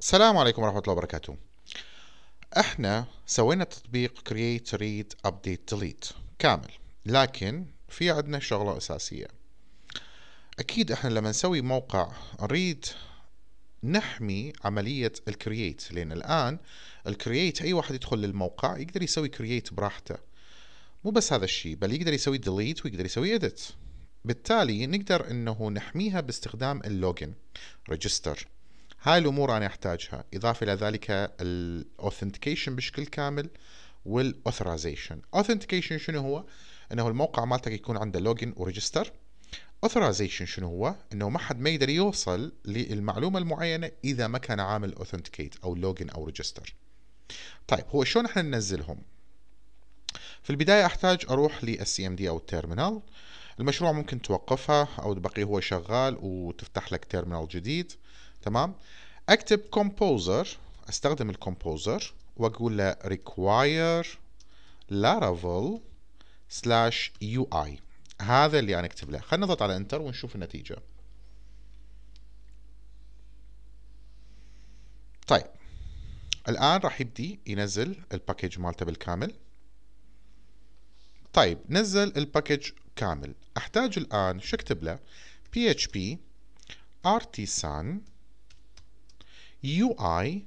السلام عليكم ورحمة الله وبركاته احنا سوينا تطبيق create read update delete كامل لكن في عندنا شغلة اساسية اكيد احنا لما نسوي موقع read نحمي عملية الكرييت لأن الآن الكرييت أي واحد يدخل للموقع يقدر يسوي كرييت براحته مو بس هذا الشيء بل يقدر يسوي ديليت ويقدر يسوي اديت بالتالي نقدر انه نحميها باستخدام اللوجن ريجستر هاي الامور انا احتاجها اضافه الى ذلك الاوثنتيكيشن بشكل كامل والاوثرايزيشن اوثنتيكيشن شنو هو انه الموقع مالتك يكون عنده لوجن وريجستر اوثرايزيشن شنو هو انه ما حد ما يقدر يوصل للمعلومه المعينه اذا ما كان عامل اوثنتيكيت او لوجن او ريجستر طيب هو شلون احنا ننزلهم في البدايه احتاج اروح للسي ام دي او التيرمينال المشروع ممكن توقفها او تبقي هو شغال وتفتح لك تيرمينال جديد تمام اكتب composer استخدم الكومبوزر واقول له require laravel slash UI هذا اللي انا اكتب له خلينا نضغط على انتر ونشوف النتيجه طيب الان راح يبدي ينزل الباكج مالته بالكامل طيب نزل الباكج كامل احتاج الان شو اكتب له php artisan يو اي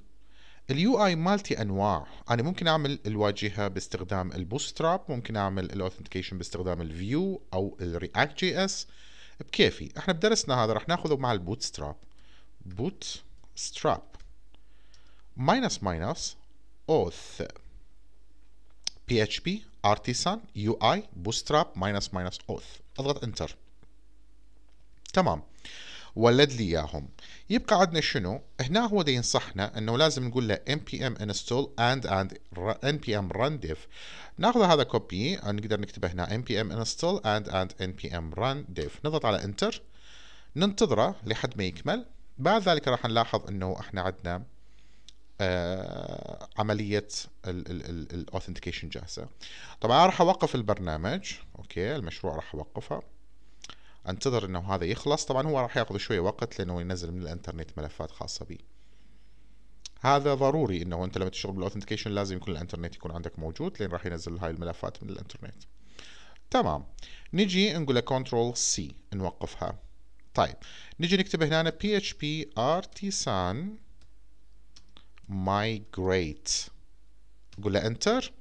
اليو اي مالتي انواع انا ممكن اعمل الواجهه باستخدام البوستراب ممكن اعمل الاوثنتيكيشن باستخدام الفيو او الرياكت جي اس بكيفي احنا بدرسنا هذا راح ناخذه مع البوتستراب بوت ستراب ماينس ماينس اوث بي اتش بي ارتيسان يو اي بوتستراب ماينس ماينس اوث اضغط انتر تمام ولد لي اياهم يبقى عندنا شنو هنا هو دا ينصحنا انه لازم نقول له npm install and and npm run diff ناخذ هذا كوبي نقدر نكتبه هنا npm install and and npm run diff نضغط على انتر ننتظره لحد ما يكمل بعد ذلك راح نلاحظ انه احنا عندنا آه، عملية الاوثنتيكيشن جاهزة طبعا راح اوقف البرنامج اوكي المشروع راح اوقفه انتظر انه هذا يخلص طبعا هو راح ياخذ شوية وقت لانه ينزل من الانترنت ملفات خاصة به هذا ضروري انه انت لما تشتغل بالاوثنتيكيشن لازم يكون الانترنت يكون عندك موجود لان راح ينزل هاي الملفات من الانترنت تمام نجي نقول كنترول سي نوقفها طيب نجي نكتب هنا php artisan migrate قول له انتر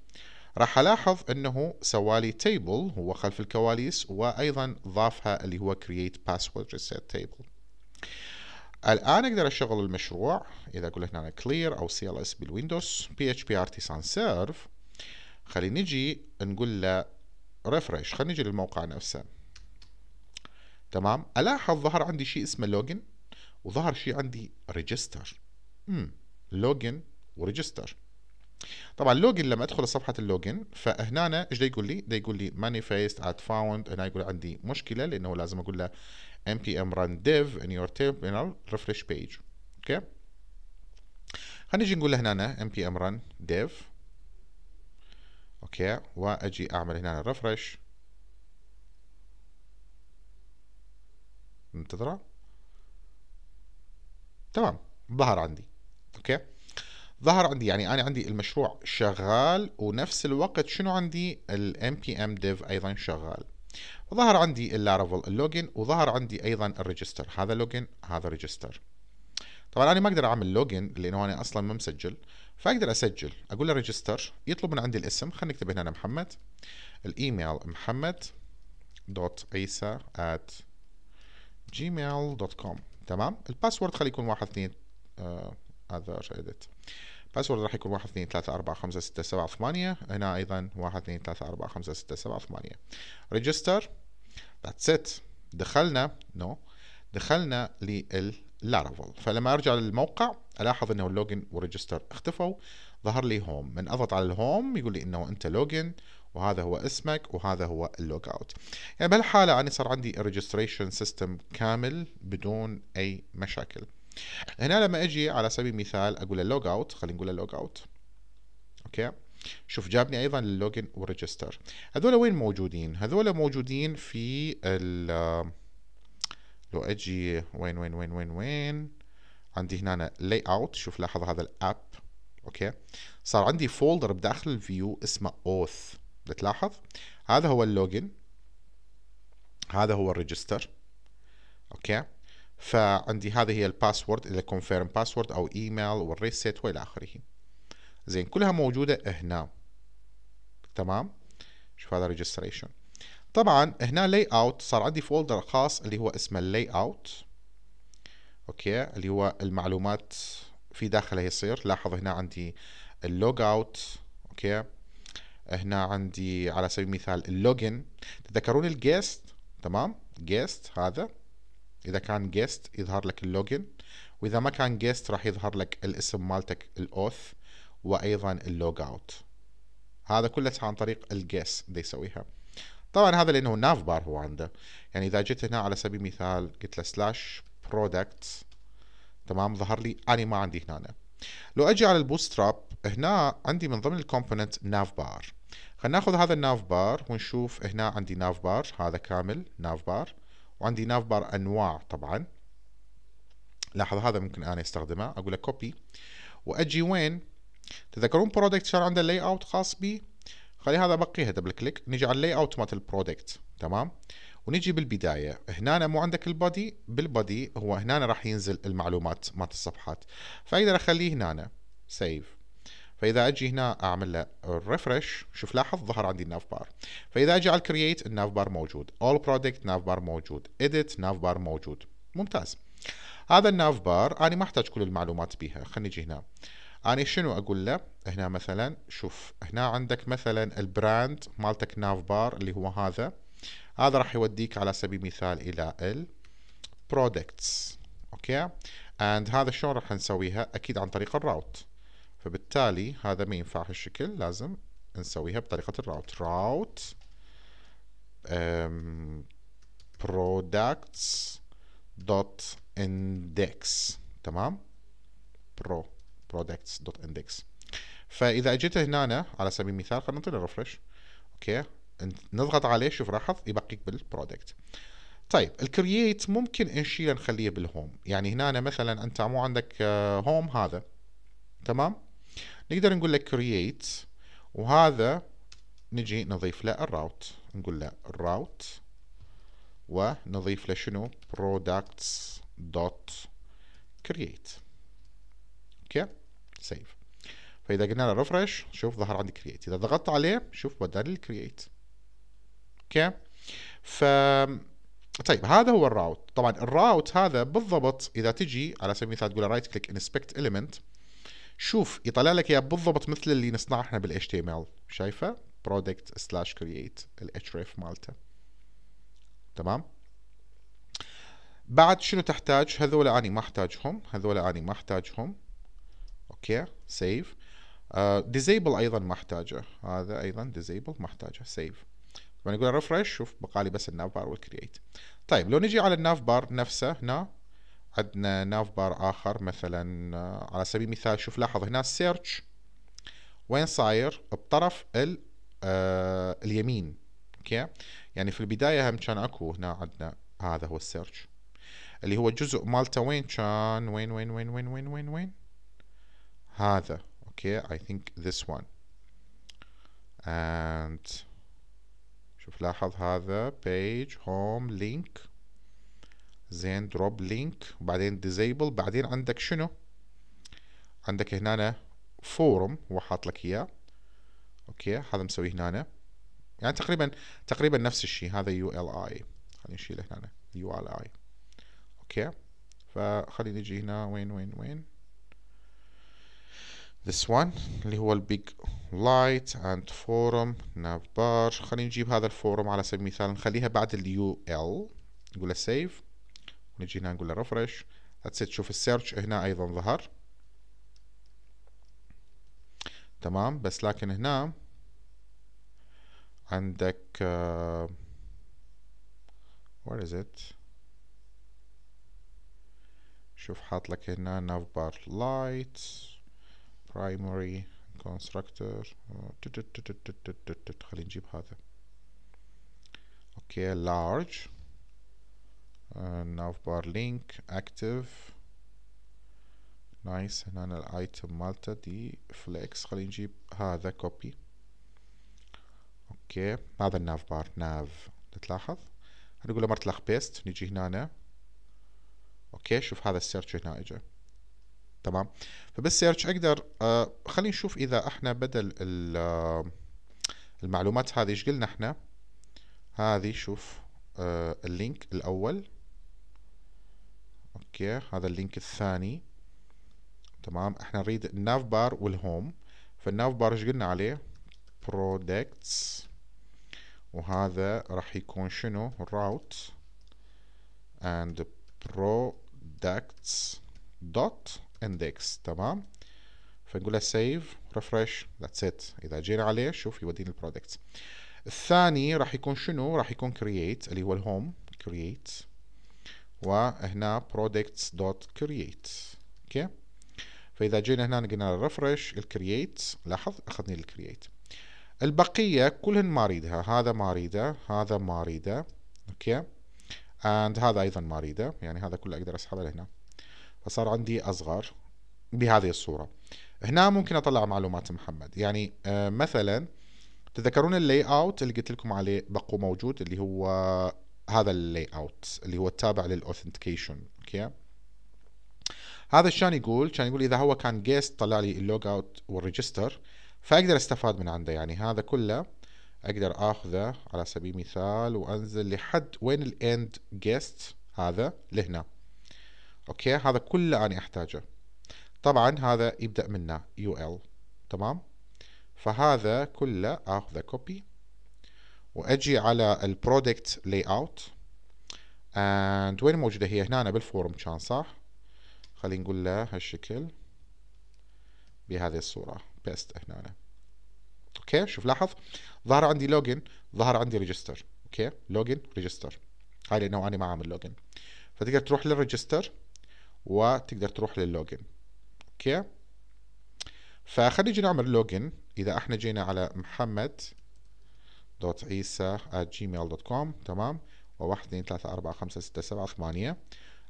راح الاحظ انه سوالي تيبل هو خلف الكواليس وايضا ضافها اللي هو create password reset table الان اقدر اشغل المشروع اذا اقول هنا clear او cls بالويندوز php artisan serve خلينا نجي نقول له ريفرش خلينا نجي للموقع نفسه تمام الاحظ ظهر عندي شيء اسمه لوجن وظهر شيء عندي ريجستر امم لوجن وريجستر طبعا اللوجن لما ادخل صفحه اللوجن فهنا ايش يقول لي؟ دا يقول لي مانيفيست اد فاوند هنا يقول عندي مشكله لانه لازم اقول له npm run dev in your terminal ريفرش بيج اوكي؟ خلينا نجي نقول له هنا npm run dev اوكي واجي اعمل هنا ريفرش منتظره تمام ظهر عندي اوكي ظهر عندي يعني انا عندي المشروع شغال ونفس الوقت شنو عندي الام بي ام ديف ايضا شغال ظهر عندي اللارافل اللوجن وظهر عندي ايضا الريجستر هذا لوجن هذا ريجستر طبعا انا ما اقدر اعمل لوجن لانه انا اصلا ما مسجل فاقدر اسجل اقول له ريجستر يطلب من عندي الاسم خلينا نكتب هنا أنا محمد الايميل محمد دوت عيسى at gmail.com تمام الباسورد خلي يكون واحد اثنين آه، هذا ريدت باسورد راح يكون 1 2 3 4 5 6 7 8 هنا أيضا 1 2 3 4 5 6 7 8 ريجستر ذاتس ات دخلنا نو no. دخلنا لارافل فلما ارجع للموقع الاحظ انه اللوجن والريجستر اختفوا ظهر لي هوم من اضغط على الهوم يقول لي انه انت لوجن وهذا هو اسمك وهذا هو اللوج اوت يعني بهالحاله انا صار عندي الريجستريشن سيستم كامل بدون اي مشاكل هنا لما اجي على سبيل المثال اقول له لوج اوت خلينا نقول له لوج اوت اوكي شوف جابني ايضا اللوجن والريجستر هذول وين موجودين هذول موجودين في ال لو اجي وين وين وين وين وين عندي هنا لاي اوت شوف لاحظ هذا الاب اوكي صار عندي فولدر بداخل الفيو اسمه اوث بتلاحظ هذا هو اللوجن هذا هو الريجستر اوكي فعندي هذه هي الباسورد اللي كونفيرم باسورد او ايميل والريست والى اخره زين كلها موجوده هنا تمام شوف هذا ريجستريشن طبعا هنا لاي اوت صار عندي فولدر خاص اللي هو اسمه اللاي اوت اوكي اللي هو المعلومات في داخله يصير لاحظ هنا عندي اللوج اوت اوكي هنا عندي على سبيل المثال اللوجن تتذكرون الجيست تمام جيست هذا اذا كان جيست يظهر لك اللوجن واذا ما كان جيست راح يظهر لك الاسم مالتك الاوث وايضا اللوج اوت هذا كله عن طريق الجيست اللي يسويها طبعا هذا لانه ناف بار هو عنده يعني اذا جيت هنا على سبيل المثال قلت له سلاش برودكت تمام ظهر لي انا ما عندي هنا أنا. لو اجي على البوستراب هنا عندي من ضمن الكومبوننت ناف بار خلينا ناخذ هذا الناف بار ونشوف هنا عندي ناف بار هذا كامل ناف بار وعندي ناف بار انواع طبعا لاحظ هذا ممكن انا استخدمه اقول له كوبي واجي وين تذكرون برودكت صار عنده لاي اوت خاص بي خلي هذا بقيها دبل كليك نجي على اللاي اوت مال البرودكت تمام ونجي بالبدايه هنا مو عندك البادي بالبادي هو هنا راح ينزل المعلومات مال الصفحات فاقدر اخليه هنا سيف فاذا اجي هنا اعمل له ريفرش شوف لاحظ ظهر عندي الناف بار فاذا اجي على الكرييت الناف بار موجود اول برودكت ناف بار موجود اديت ناف بار موجود ممتاز هذا الناف بار انا ما احتاج كل المعلومات بيها خلينا نجي هنا انا شنو اقول له هنا مثلا شوف هنا عندك مثلا البراند مالتك ناف بار اللي هو هذا هذا راح يوديك على سبيل المثال الى ال برودكتس اوكي اند هذا شلون راح نسويها اكيد عن طريق الراوت بالتالي هذا ما ينفع هالشكل لازم نسويها بطريقة الراوت راوت products dot index تمام برو products dot index فاذا اجيت هنا أنا على سبيل المثال خلينا نطلع ريفرش اوكي نضغط عليه شوف لاحظ يبقيك بالبرودكت طيب الكرييت ممكن نشيله نخليه بالهوم يعني هنا أنا مثلا انت مو عندك هوم آه، هذا تمام نقدر نقول له create وهذا نجي نضيف له الراوت نقول له الراوت ونضيف له شنو products dot create اوكي سيف فاذا قلنا له ريفرش شوف ظهر عندي create اذا ضغطت عليه شوف بدل create اوكي ف طيب هذا هو الراوت طبعا الراوت هذا بالضبط اذا تجي على سبيل المثال تقول رايت كليك انسبكت element شوف يطلع لك اياه بالضبط مثل اللي نصنعه احنا بال HTML شايفه product slash create ال href مالته تمام بعد شنو تحتاج هذول اني ما احتاجهم هذول اني ما احتاجهم اوكي سيف ديزيبل آه، ايضا ما احتاجه هذا ايضا ديزيبل ما احتاجه سيف لما نقول ريفرش شوف بقالي بس الناف بار والكرييت طيب لو نجي على الناف بار نفسه هنا عندنا ناف بار آخر مثلا آه، على سبيل المثال شوف لاحظ هنا السيرش وين صاير بطرف ال آه اليمين اوكي يعني في البداية هم كان اكو هنا عندنا هذا هو السيرش اللي هو جزء مالته وين كان وين وين وين وين وين وين وين هذا اوكي اي ثينك ذس وان اند شوف لاحظ هذا page home link زين دروب لينك وبعدين ديزيبل بعدين عندك شنو عندك هنا فورم هو لك اياه اوكي هذا مسوي هنا يعني تقريبا تقريبا نفس الشيء هذا يو ال اي خلينا نشيله هنا يو ال اي اوكي فخلينا نجي هنا وين وين وين this one اللي هو البيج لايت اند فورم نافبار خلينا نجيب هذا الفورم على سبيل المثال نخليها بعد اليو ال نقول سيف نجي هنا نقول له ريفرش اتس تشوف السيرش هنا ايضا ظهر تمام بس لكن هنا عندك وير از ات شوف حاط لك هنا بار لايت برايمري كونستراكتور خلينا نجيب هذا اوكي لارج ناف navbar link active نايس هنا الايتم مالته دي فليكس خلينا نجيب هذا كوبي اوكي هذا الناف بار ناف تلاحظ هنقول له مرتلخ بيست نجي هنا أنا. اوكي شوف هذا السيرش هنا اجى تمام فبالسيرش اقدر آه خلينا نشوف اذا احنا بدل آه، المعلومات هذه ايش قلنا احنا هذه شوف آه اللينك الاول اوكي هذا اللينك الثاني تمام احنا نريد الناف بار والهوم فالناف بار ايش قلنا عليه برودكتس وهذا راح يكون شنو route and برودكتس دوت اندكس تمام فنقول له سيف ريفرش ذاتس ات اذا جينا عليه شوف يوديني البرودكتس الثاني راح يكون شنو راح يكون create اللي هو الهوم create وهنا products dot create اوكي فاذا جينا هنا قلنا ريفرش الكرييت لاحظ اخذني الكرييت البقيه كلهن ما اريدها هذا ما اريده هذا ما اريده اوكي اند هذا ايضا ما اريده يعني هذا كله اقدر اسحبه لهنا فصار عندي اصغر بهذه الصوره هنا ممكن اطلع معلومات محمد يعني آه، مثلا تذكرون اللي اوت اللي قلت لكم عليه بقوا موجود اللي هو هذا اللي اوت اللي هو التابع للاوثنتيكيشن اوكي هذا شلون يقول كان يقول اذا هو كان جيست طلع لي اللوج اوت والريجستر فاقدر استفاد من عنده يعني هذا كله اقدر اخذه على سبيل المثال وانزل لحد وين الاند جيست هذا لهنا اوكي هذا كله انا احتاجه طبعا هذا يبدا منه يو ال تمام فهذا كله اخذه كوبي واجي على البرودكت لاي اوت اند وين موجوده هي هنا بالفورم كان صح خلينا نقول له هالشكل بهذه الصوره بيست هنا اوكي شوف لاحظ ظهر عندي لوجن ظهر عندي ريجستر اوكي لوجن ريجستر هاي لانه انا ما عامل لوجن فتقدر تروح للريجستر وتقدر تروح لللوجن اوكي فخلينا نجي نعمل لوجن اذا احنا جينا على محمد دوت عيسى at جيميل دوت كوم تمام وواحد اثنين ثلاثة أربعة خمسة ستة سبعة ثمانية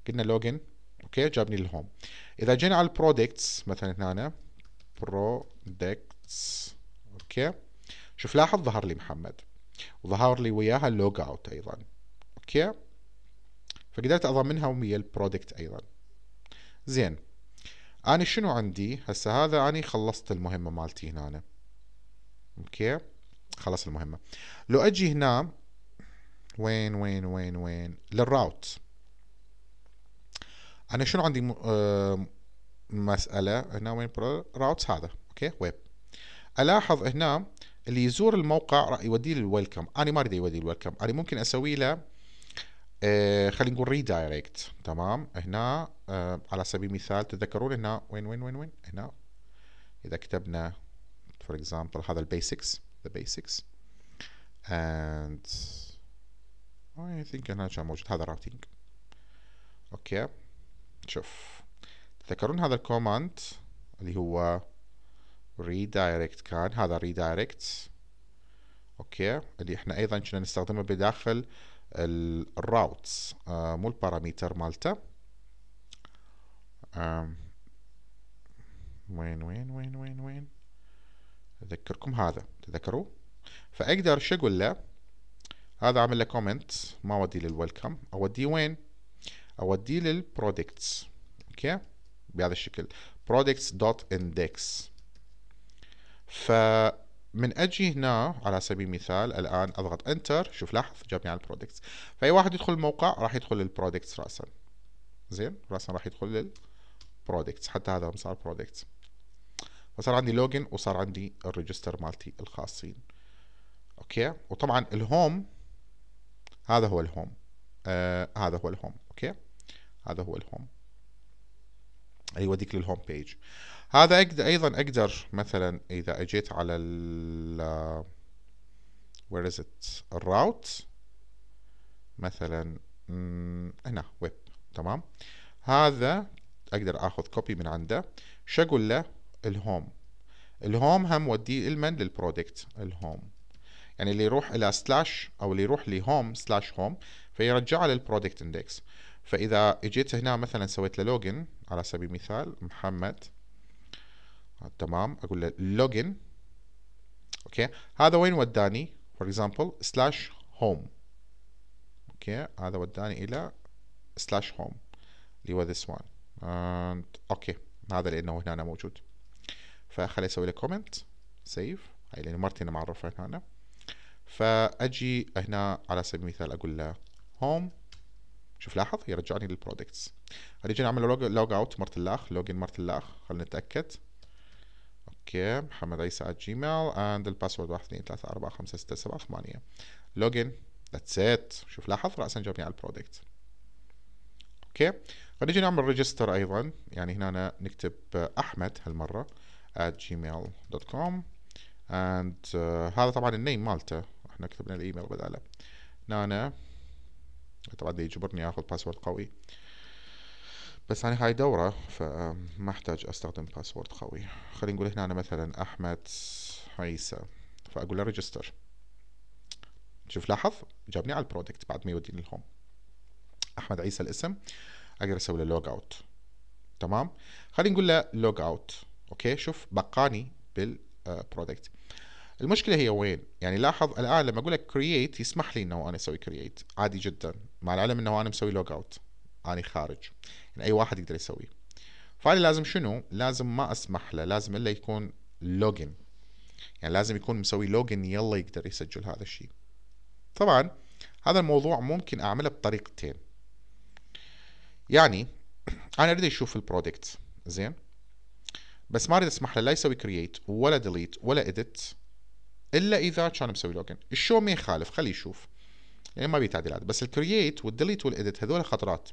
قلنا لوجن اوكي جابني للهوم اذا جينا على البرودكتس مثلا هنا برودكتس اوكي شوف لاحظ ظهر لي محمد وظهر لي وياها اللوج اوت ايضا اوكي فقدرت اضمنها ويا البرودكت ايضا زين انا شنو عندي هسه هذا اني خلصت المهمه مالتي هنا اوكي خلص المهمة لو اجي هنا وين وين وين وين للراوت انا شنو عندي مسألة هنا وين راوت هذا اوكي ويب الاحظ هنا اللي يزور الموقع راح يوديه للويلكم انا ما اريد يوديه للويلكم انا ممكن اسوي له آه خلينا نقول ريدايركت تمام هنا آه على سبيل المثال تتذكرون هنا وين وين وين وين هنا اذا كتبنا فور اكزامبل هذا البيسكس the basics and I think أنا كان موجود هذا routing اوكي شوف تذكرون هذا الكوماند اللي هو redirect كان هذا redirect اوكي اللي احنا ايضا كنا نستخدمه بداخل الراوتس آه مو الباراميتر مالته آه وين وين وين وين وين اذكركم هذا تذكروا فاقدر شو اقول له هذا عامل له كومنت ما اوديه للويلكم اوديه وين اوديه للبرودكتس اوكي بهذا الشكل products dot index فمن اجي هنا على سبيل المثال الان اضغط انتر شوف لاحظ جابني على البرودكتس فاي واحد يدخل الموقع راح يدخل للبرودكتس راسا زين راسا راح يدخل للبرودكتس حتى هذا صار برودكتس فصار عندي لوجن وصار عندي الريجستر مالتي الخاصين اوكي وطبعا الهوم هذا هو الهوم آه هذا هو الهوم اوكي هذا هو الهوم يوديك للهوم بيج هذا أقدر ايضا اقدر مثلا اذا اجيت على ال وير از ات الراوت مثلا هنا ويب تمام هذا اقدر اخذ كوبي من عنده شو اقول له الهوم الهوم هم وديه المن للبرودكت الهوم يعني اللي يروح الى سلاش او اللي يروح لهوم سلاش هوم فيرجعه للبرودكت اندكس فاذا اجيت هنا مثلا سويت له لوجن على سبيل المثال محمد آه، تمام اقول له لوجن اوكي هذا وين وداني فور اكزامبل سلاش هوم اوكي هذا وداني الى سلاش هوم اللي هو ذس وان اوكي هذا لانه هنا موجود فخلي اسوي له كومنت سيف هاي لان مرتين معرفه هنا فاجي هنا على سبيل المثال اقول له هوم شوف لاحظ يرجعني للبرودكتس نجي نعمل لوج, اوت مرت الاخ لوجن مرت الاخ خلينا نتاكد اوكي محمد عيسى على جيميل اند الباسورد 1 2 3 4 5 6 7 8 لوجن ذاتس ات شوف لاحظ راسا جابني على البرودكت اوكي نجي نعمل ريجستر ايضا يعني هنا أنا نكتب احمد هالمره at gmail.com and uh, هذا طبعا النيم مالته احنا كتبنا الايميل بداله نانا طبعا ده يجبرني اخذ باسورد قوي بس انا يعني هاي دوره فما احتاج استخدم باسورد قوي خلينا نقول هنا أنا مثلا احمد عيسى فاقول له ريجستر شوف لاحظ جابني على البرودكت بعد ما يوديني الهوم احمد عيسى الاسم اقدر اسوي له لوج اوت تمام خلينا نقول له لوج اوت اوكي شوف بقاني بالبرودكت آه، المشكله هي وين يعني لاحظ الان لما اقول لك كرييت يسمح لي انه انا اسوي كرييت عادي جدا مع العلم انه انا مسوي لوج اوت انا خارج يعني اي واحد يقدر يسوي فانا لازم شنو لازم ما اسمح له لازم الا يكون لوجن يعني لازم يكون مسوي لوجن يلا يقدر يسجل هذا الشيء طبعا هذا الموضوع ممكن اعمله بطريقتين يعني انا اريد اشوف البرودكت زين بس ما اريد اسمح له لا يسوي كرييت ولا ديليت ولا اديت الا اذا كان مسوي لوجن الشو ما يخالف خليه يشوف يعني ما بيه تعديلات بس الكرييت والديليت والاديت هذول خطرات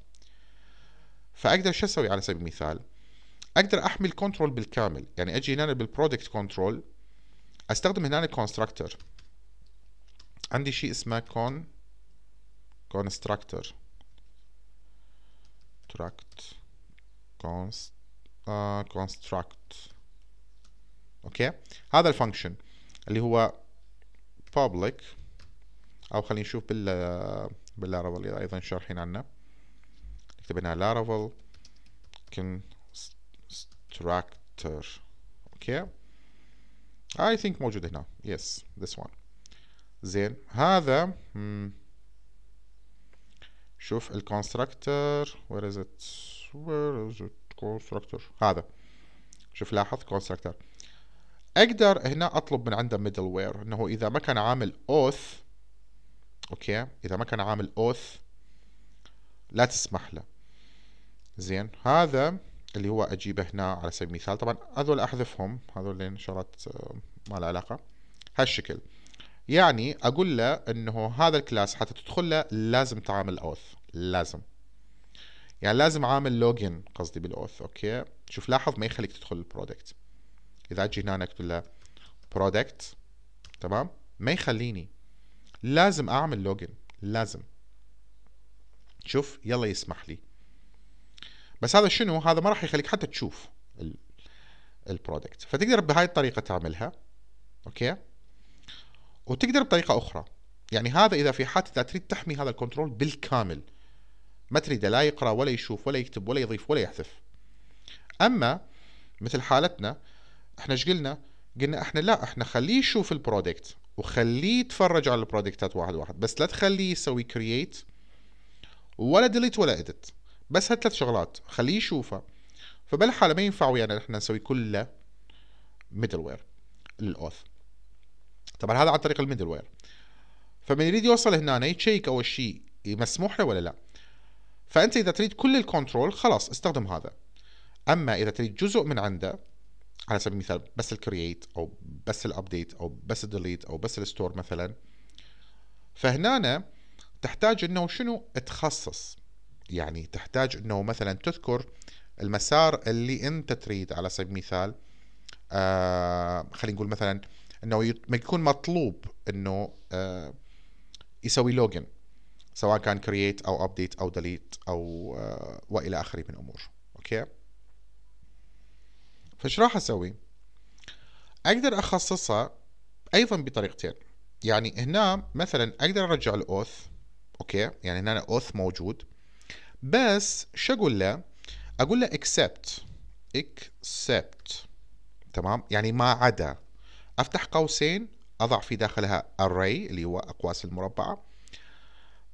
فاقدر شو اسوي على سبيل المثال اقدر احمي الكنترول بالكامل يعني اجي هنا بالبرودكت كنترول استخدم هنا الكونستراكتر عندي شيء اسمه كون كونستراكتر تراكت كونست construct اوكي هذا الفانكشن اللي هو public او خلينا نشوف بال باللارافل ايضا شارحين عنه نكتب هنا لارافل constructor اوكي اي ثينك موجود هنا يس ذس وان زين هذا مم. Hmm. شوف الكونستراكتور وير از ات وير از ات constructor هذا شوف لاحظ constructor اقدر هنا اطلب من عنده ميدل وير انه اذا ما كان عامل اوث اوكي اذا ما كان عامل اوث لا تسمح له زين هذا اللي هو اجيبه هنا على سبيل المثال طبعا هذول احذفهم هذول شغلات آه، ما له علاقه هالشكل يعني اقول له انه هذا الكلاس حتى تدخل له لازم تعامل اوث لازم يعني لازم عامل لوجن قصدي بالاوث اوكي شوف لاحظ ما يخليك تدخل البرودكت اذا اجي هنا اكتب له برودكت تمام ما يخليني لازم اعمل لوجن لازم شوف يلا يسمح لي بس هذا شنو هذا ما راح يخليك حتى تشوف البرودكت فتقدر بهاي الطريقه تعملها اوكي وتقدر بطريقه اخرى يعني هذا اذا في حالة اذا تريد تحمي هذا الكنترول بالكامل ما تريده لا يقرأ ولا يشوف ولا يكتب ولا يضيف ولا يحذف أما مثل حالتنا احنا ايش قلنا قلنا احنا لا احنا خليه يشوف البرودكت وخليه يتفرج على البرودكتات واحد واحد بس لا تخليه يسوي كرييت ولا ديليت ولا اديت بس هالثلاث شغلات خليه يشوفها فبالحالة ما ينفع ويانا يعني احنا نسوي كله ميدل وير للاوث طبعا هذا عن طريق الميدل وير فمن يريد يوصل هنا يتشيك اول شيء مسموح له ولا لا فانت اذا تريد كل الكنترول خلاص استخدم هذا اما اذا تريد جزء من عنده على سبيل المثال بس الكرييت او بس الابديت او بس الديليت او بس الستور مثلا فهنا تحتاج انه شنو تخصص يعني تحتاج انه مثلا تذكر المسار اللي انت تريد على سبيل المثال آه خلينا نقول مثلا انه يكون مطلوب انه آه يسوي لوجن سواء كان كرييت او ابديت او ديليت او آه، والى اخره من امور اوكي فايش راح اسوي اقدر اخصصها ايضا بطريقتين يعني هنا مثلا اقدر ارجع الاوث اوكي يعني هنا اوث موجود بس شو اقول له اقول له اكسبت اكسبت تمام يعني ما عدا افتح قوسين اضع في داخلها array اللي هو اقواس المربعه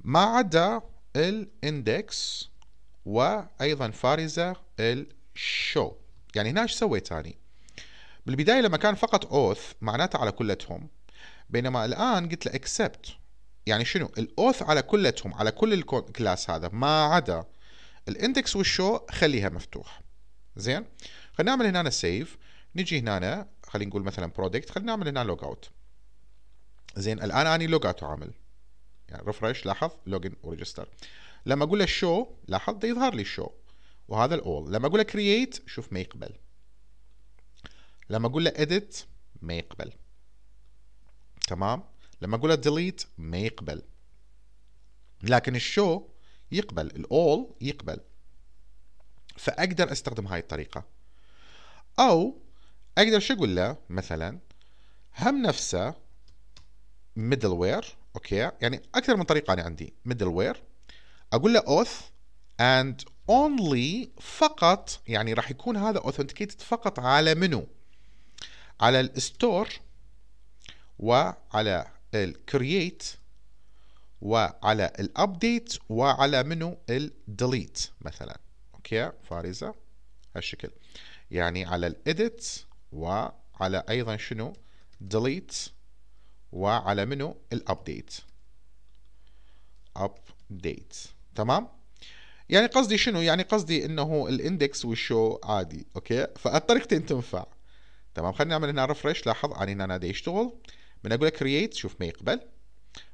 ما عدا الاندكس وايضا فارزه الشو يعني هنا ايش سويت انا بالبدايه لما كان فقط اوث معناته على كلتهم بينما الان قلت له اكسبت يعني شنو الاوث على كلتهم على كل الكلاس هذا ما عدا الاندكس والشو خليها مفتوح زين خلينا نعمل هنا سيف نجي هنا خلينا نقول مثلا برودكت خلينا نعمل هنا لوج اوت زين الان اني لوج اوت عامل يعني ريفرش لاحظ لوجن وريجستر لما اقول له شو لاحظ ده يظهر لي الشو وهذا الاول لما اقول له كرييت شوف ما يقبل لما اقول له اديت ما يقبل تمام لما اقول له ديليت ما يقبل لكن الشو يقبل الاول يقبل فاقدر استخدم هاي الطريقه او اقدر شو اقول له مثلا هم نفسه ميدل وير اوكي يعني اكثر من طريقه انا عندي ميدل وير اقول له اوث اند اونلي فقط يعني راح يكون هذا اوثنتيكيتد فقط على منو على الستور وعلى الكرييت وعلى الابديت وعلى منو الديليت مثلا اوكي فارزه هالشكل يعني على الاديت وعلى ايضا شنو ديليت وعلى منو الابديت ابديت تمام يعني قصدي شنو يعني قصدي انه الاندكس والشو عادي اوكي فالطريقتين تنفع تمام خلينا نعمل هنا ريفرش لاحظ اني هنا نادي يشتغل من اقول له كرييت شوف ما يقبل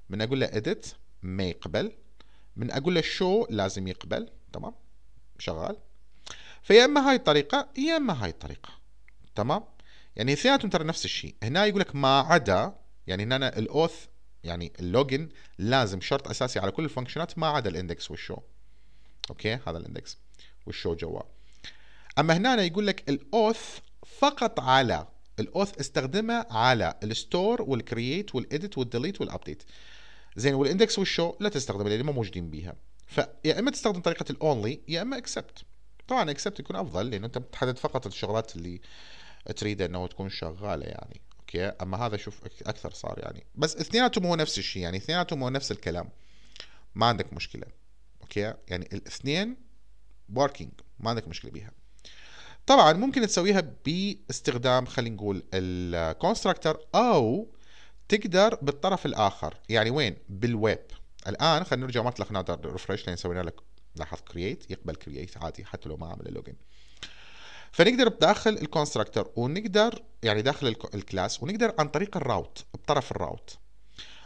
من اقول له اديت ما يقبل من اقول له شو لازم يقبل تمام شغال فيا اما هاي الطريقه يا اما هاي الطريقه تمام يعني اثنيناتهم ترى نفس الشيء هنا يقول لك ما عدا يعني هنا الاوث يعني اللوجن لازم شرط اساسي على كل الفانكشنات ما عدا الاندكس والشو اوكي هذا الاندكس والشو جوا اما هنا يقول لك الاوث فقط على الاوث استخدمه على الستور والكرييت والاديت والديليت والابديت زين والاندكس والشو لا تستخدمها لان ما موجودين بيها فيا اما تستخدم طريقه الاونلي يا اما اكسبت طبعا اكسبت يكون افضل لان انت بتحدد فقط الشغلات اللي تريد انه تكون شغاله يعني اوكي اما هذا شوف اكثر صار يعني بس اثنيناتهم هو نفس الشيء يعني اثنيناتهم هو نفس الكلام ما عندك مشكله اوكي يعني الاثنين باركينج ما عندك مشكله بيها طبعا ممكن تسويها باستخدام خلينا نقول الكونستراكتر او تقدر بالطرف الاخر يعني وين بالويب الان خلينا نرجع مره طلقنا ريفرش لان سوينا لك لاحظ كرييت يقبل كرييت عادي حتى لو ما عمل اللوجن فنقدر بداخل الكونستراكتور ونقدر يعني داخل الكلاس ونقدر عن طريق الراوت بطرف الراوت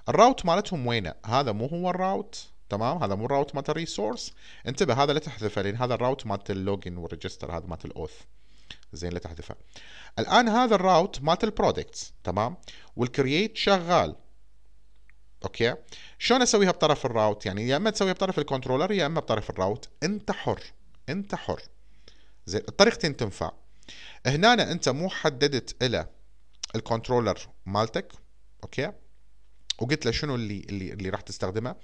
الراوت مالتهم وينه هذا مو هو الراوت تمام هذا مو الراوت مالت الريسورس انتبه هذا لا تحذفه لان هذا الراوت مالت اللوجن والريجستر هذا مالت الاوث زين لا تحذفه الان هذا الراوت مالت البرودكتس تمام والكرييت شغال اوكي شلون اسويها بطرف الراوت يعني يا اما تسويها بطرف الكنترولر يا اما بطرف الراوت انت حر انت حر زين الطريقتين تنفع هنا انت مو حددت الى الكنترولر مالتك اوكي وقلت له شنو اللي اللي اللي راح تستخدمه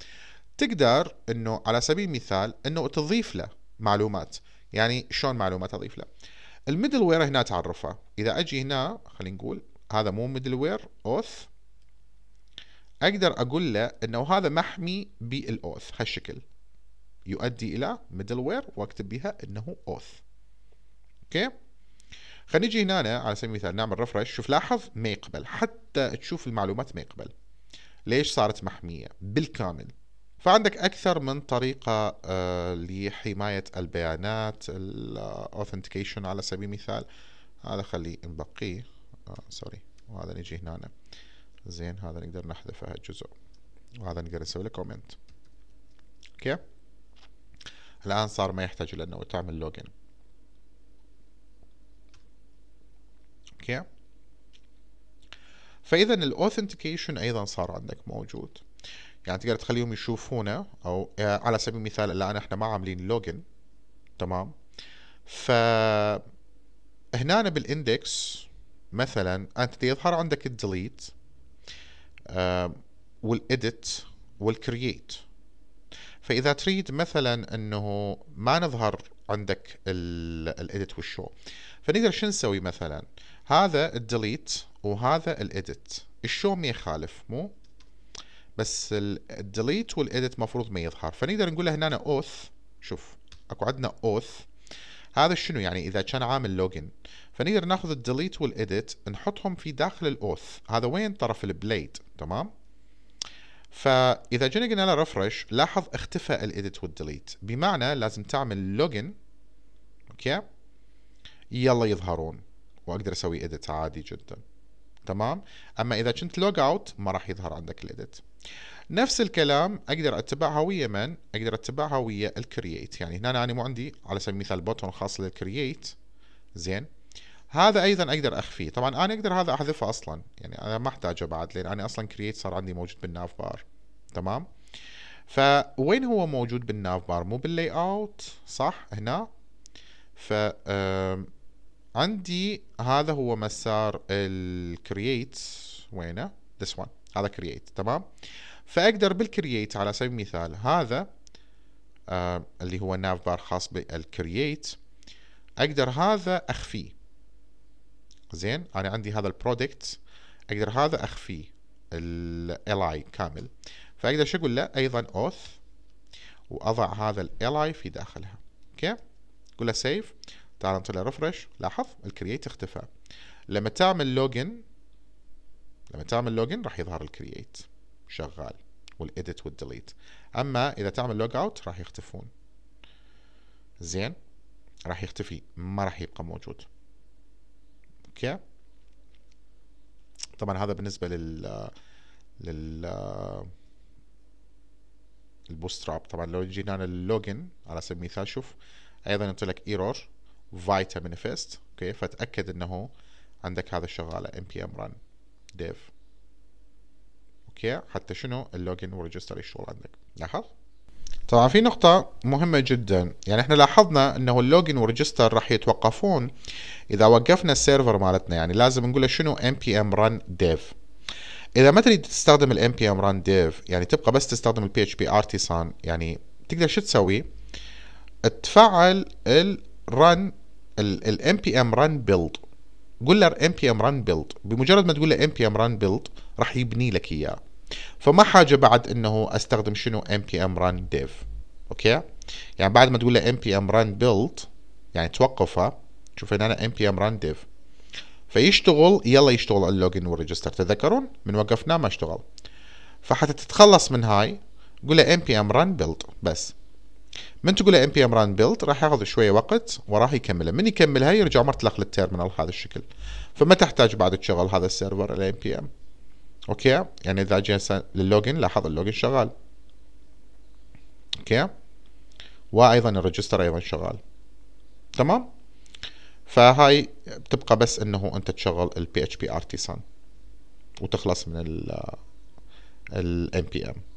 تقدر انه على سبيل المثال انه تضيف له معلومات يعني شلون معلومات اضيف له الميدل وير هنا تعرفه اذا اجي هنا خلينا نقول هذا مو ميدل وير اوث اقدر اقول له انه هذا محمي بالاوث هالشكل يؤدي الى ميدل وير واكتب بها انه اوث اوكي خلينا نجي هنا على سبيل المثال نعمل ريفرش شوف لاحظ ما يقبل حتى تشوف المعلومات ما يقبل ليش صارت محميه بالكامل فعندك اكثر من طريقه آه، لحمايه البيانات الاوثنتيكيشن على سبيل المثال هذا خليه نبقيه آه سوري وهذا نجي هنا زين هذا نقدر نحذفه الجزء وهذا نقدر نسوي له كومنت اوكي الان صار ما يحتاج الى انه تعمل لوجن اوكي فاذا الاوثنتيكيشن ايضا صار عندك موجود يعني تقدر تخليهم يشوفونا او آه، على سبيل المثال الان احنا ما عاملين لوجن تمام ف هنا بالاندكس مثلا انت يظهر عندك الديليت والاديت والكرييت فاذا تريد مثلا انه ما نظهر عندك الاديت والشو فنقدر شو نسوي مثلا هذا الديليت وهذا الاديت الشو ما يخالف مو بس الديليت والاديت مفروض ما يظهر فنقدر نقول له هنا اوث شوف اكو عندنا اوث هذا شنو يعني اذا كان عامل لوجن فنقدر ناخذ الديليت والاديت نحطهم في داخل الاوث هذا وين طرف البليد تمام فاذا جينا قلنا له ريفرش لاحظ اختفى الاديت والديليت بمعنى لازم تعمل لوجن اوكي يلا يظهرون واقدر اسوي ايديت عادي جدا تمام اما اذا كنت لوج اوت ما راح يظهر عندك الاديت نفس الكلام اقدر اتبعها ويا من اقدر اتبعها ويا الكرييت يعني هنا انا مو عندي على سبيل المثال بوتون خاص للكرييت زين هذا ايضا اقدر اخفيه طبعا انا اقدر هذا احذفه اصلا يعني انا ما احتاجه بعد لان انا اصلا كرييت صار عندي موجود بالناف بار تمام فوين هو موجود بالناف بار مو باللاي اوت صح هنا ف عندي هذا هو مسار الكرييت وينه this one هذا كرييت تمام فاقدر بالكرييت على سبيل المثال هذا آه اللي هو ناف بار خاص بالكرييت اقدر هذا اخفيه زين انا عندي هذا البرودكت اقدر هذا اخفيه الاي كامل فاقدر شو اقول له ايضا اوث واضع هذا الاي في داخلها اوكي اقول له سيف تعال نطلع ريفرش لاحظ الكرييت اختفى لما تعمل لوجن لما تعمل لوجن راح يظهر الكرييت شغال والاديت والديليت اما اذا تعمل لوج اوت راح يختفون زين راح يختفي ما راح يبقى موجود اوكي طبعا هذا بالنسبه لل لل البوستراب طبعا لو جينا للوجن على سبيل المثال شوف ايضا يعطي لك ايرور فايتا مانيفست اوكي فتاكد انه عندك هذا الشغاله ام بي ام ران ديف اوكي حتى شنو اللوجن والريجستر يشتغل عندك لاحظ طبعا في نقطة مهمة جدا يعني احنا لاحظنا انه اللوجن والريجستر راح يتوقفون اذا وقفنا السيرفر مالتنا يعني لازم نقول له شنو ام بي ام ران ديف اذا ما تريد تستخدم الام بي ام ران ديف يعني تبقى بس تستخدم البي اتش بي ارتيسان يعني تقدر شو تسوي؟ تفعل الرن ال NPM run build قول له NPM run build بمجرد ما تقول له NPM run build راح يبني لك اياه فما حاجه بعد انه استخدم شنو NPM run dev ديف اوكي يعني بعد ما تقول له NPM run build يعني توقفه شوف هنا انا run بي ديف فيشتغل يلا يشتغل على اللوجن والريجستر تذكرون من وقفناه ما اشتغل فحتى تتخلص من هاي قول له npm run build بس من تقول له npm run build راح ياخذ شويه وقت وراح يكملها من يكملها يرجع مرتلق للتيرمينال بهذا الشكل فما تحتاج بعد تشغل هذا السيرفر ال npm اوكي يعني اذا جينا لللوجن لاحظ اللوجن شغال اوكي وايضا الريجستر ايضا شغال تمام فهاي بتبقى بس انه انت تشغل ال PHP artisan وتخلص من ال ال NPM